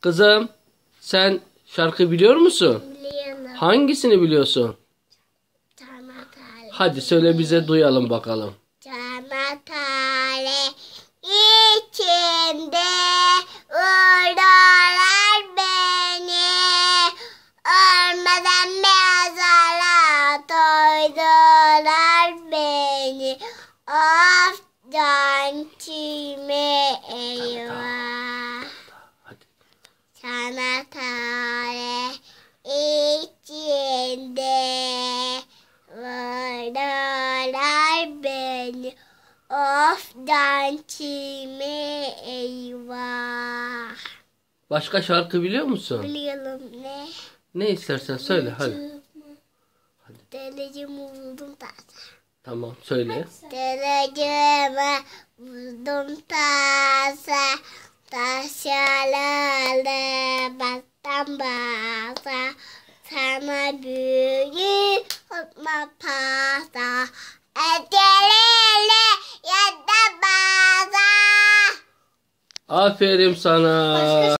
Kızım sen şarkı biliyor musun? Biliyorum. Hangisini biliyorsun? Hadi söyle bize duyalım bakalım. Çanakkale içinde vurdular beni. Ölmeden mezara doydular beni. Of can çime eğiyor sana tare içinde vurdular beni of çime eyvah. Başka şarkı biliyor musun? Biliyorum ne? Ne istersen söyle hadi. Derecemi buldum zaten. Tamam söyle. Derecemi buldum taze. Taşyalarla battan baza Sana büyü tutma pasa Etelele yada baza Aferin sana.